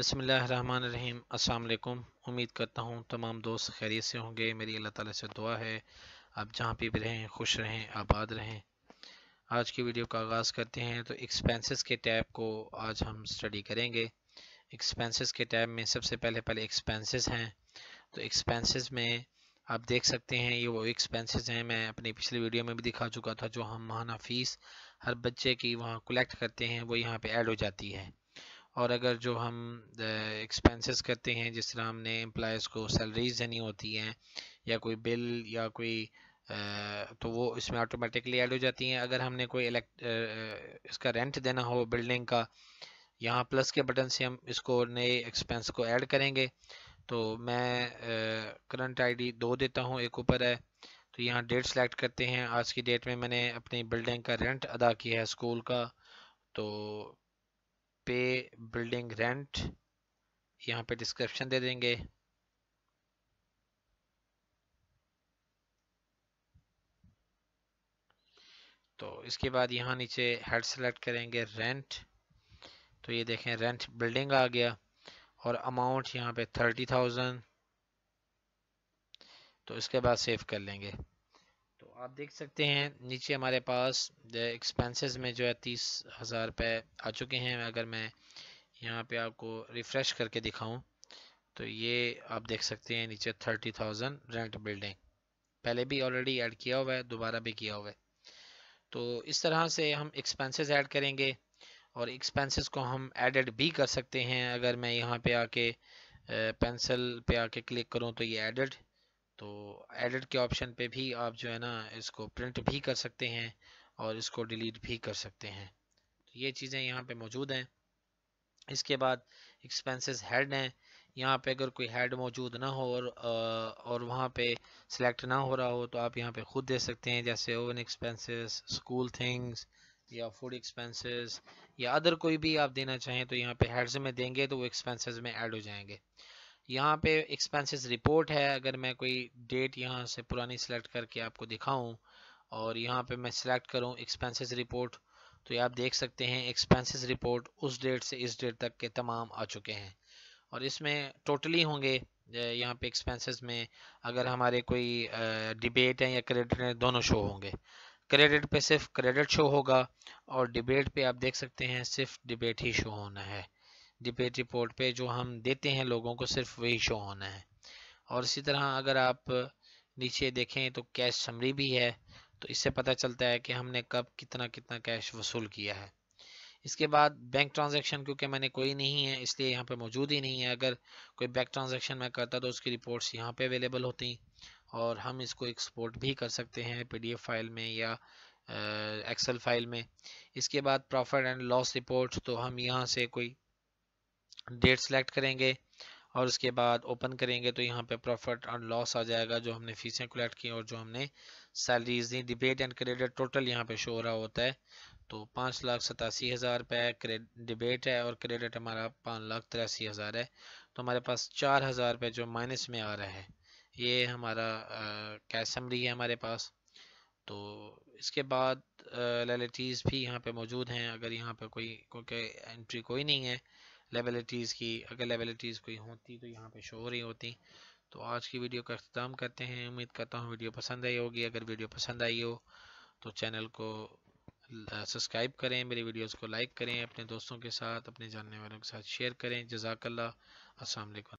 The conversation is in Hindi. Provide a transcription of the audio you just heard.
बसमीम् अल्लाम उम्मीद करता हूँ तमाम दोस्त खैरियत से होंगे मेरी अल्लाह ताला से दुआ है आप जहाँ भी रहें खुश रहें आबाद रहें आज की वीडियो का आगाज़ करते हैं तो एक्सपेंसेस के टैब को आज हम स्टडी करेंगे एक्सपेंसेस के टैब में सबसे पहले पहले एक्सपेंसेस हैं तो एक्सपेंसेस में आप देख सकते हैं ये वो एक्सपेंसेस हैं मैं अपनी पिछली वीडियो में भी दिखा चुका था जो हम महाना फ़ीस हर बच्चे की वहाँ कलेक्ट करते हैं वो यहाँ पे ऐड हो जाती है और अगर जो हम एक्सपेंसेस करते हैं जिस तरह हमने एम्प्लॉज़ को सैलरीज देनी होती हैं या कोई बिल या कोई तो वो इसमें ऑटोमेटिकली ऐड हो जाती हैं अगर हमने कोई इलेक्ट इसका रेंट देना हो बिल्डिंग का यहाँ प्लस के बटन से हम इसको नए एक्सपेंस को ऐड करेंगे तो मैं करंट आईडी दो देता हूँ एक ऊपर है तो यहाँ डेट सेलेक्ट करते हैं आज की डेट में मैंने अपनी बिल्डिंग का रेंट अदा किया है स्कूल का तो पे बिल्डिंग रेंट यहाँ पे डिस्क्रिप्शन दे देंगे तो इसके बाद यहाँ नीचे हेड सेलेक्ट करेंगे रेंट तो ये देखें रेंट बिल्डिंग आ गया और अमाउंट यहाँ पे थर्टी थाउजेंड तो इसके बाद सेव कर लेंगे आप देख सकते हैं नीचे हमारे पास एक्सपेंसेस में जो है तीस हज़ार रुपये आ चुके हैं अगर मैं यहाँ पे आपको रिफ़्रेश करके दिखाऊं तो ये आप देख सकते हैं नीचे थर्टी थाउजेंड रेंट बिल्डिंग पहले भी ऑलरेडी ऐड किया हुआ है दोबारा भी किया हुआ है तो इस तरह से हम एक्सपेंसेस ऐड करेंगे और एक्सपेंसेस को हम एडिड भी कर सकते हैं अगर मैं यहाँ पे आके पेंसिल पे आके क्लिक करूँ तो ये एडिड तो एडिट के ऑप्शन पे भी आप जो है ना इसको प्रिंट भी कर सकते हैं और इसको डिलीट भी कर सकते हैं तो ये चीज़ें यहाँ पे मौजूद हैं इसके बाद एक्सपेंसेस हेड हैं यहाँ पे अगर कोई हेड मौजूद ना हो और और वहाँ पे सिलेक्ट ना हो रहा हो तो आप यहाँ पे खुद दे सकते हैं जैसे ओवन एक्सपेंसेस स्कूल थिंग्स या फूड एक्सपेंसेस या अदर कोई भी आप देना चाहें तो यहाँ पे हेड्स में देंगे तो वो एक्सपेंसेस में ऐड हो जाएंगे यहाँ पे एक्सपेंसेस रिपोर्ट है अगर मैं कोई डेट यहाँ से पुरानी सिलेक्ट करके आपको दिखाऊं और यहाँ पे मैं सिलेक्ट करूँ एक्सपेंसेस रिपोर्ट तो ये आप देख सकते हैं एक्सपेंसेस रिपोर्ट उस डेट से इस डेट तक के तमाम आ चुके हैं और इसमें टोटली होंगे यहाँ पे एक्सपेंसेस में अगर हमारे कोई डिबेट है या क्रेडिट है दोनों शो होंगे क्रेडिट पे सिर्फ क्रेडिट शो होगा और डिबेट पे आप देख सकते हैं सिर्फ डिबेट ही शो होना है डिबेट रिपोर्ट पे जो हम देते हैं लोगों को सिर्फ वही शो होना है और इसी तरह अगर आप नीचे देखें तो कैश समरी भी है तो इससे पता चलता है कि हमने कब कितना कितना कैश वसूल किया है इसके बाद बैंक ट्रांजैक्शन क्योंकि मैंने कोई नहीं है इसलिए यहाँ पे मौजूद ही नहीं है अगर कोई बैंक ट्रांजैक्शन मैं करता तो उसकी रिपोर्ट्स यहाँ पे अवेलेबल होती और हम इसको एक्सपोर्ट भी कर सकते हैं पीडीएफ फाइल में या एक्सेल फाइल में इसके बाद प्रॉफिट एंड लॉस रिपोर्ट तो हम यहाँ से कोई डेट सेलेक्ट करेंगे और उसके बाद ओपन करेंगे तो यहाँ पे प्रॉफिट और लॉस आ जाएगा जो हमने फीसें कलेक्ट की और जो हमने सैलरीज दी डिबेट एंड क्रेडिट टोटल यहाँ पे शो हो रहा होता है तो पाँच लाख सतासी हज़ार रुपये डिबेट है और क्रेडिट हमारा पाँच लाख तिरासी हज़ार है तो हमारे पास चार हज़ार रुपये जो माइनस में आ रहा है ये हमारा कैश समरी है हमारे पास तो इसके बाद लैलिटीज़ भी यहाँ पर मौजूद हैं अगर यहाँ पर कोई क्योंकि एंट्री कोई नहीं है लेबलिटीज़ की अगर लेबलिटीज़ कोई होती तो यहाँ पे शो हो रही होती तो आज की वीडियो का अख्ताम करते हैं उम्मीद करता हूँ वीडियो पसंद आई होगी अगर वीडियो पसंद आई हो तो चैनल को सब्सक्राइब करें मेरी वीडियोस को लाइक करें अपने दोस्तों के साथ अपने जानने वालों के साथ शेयर करें जजाकल्ला असल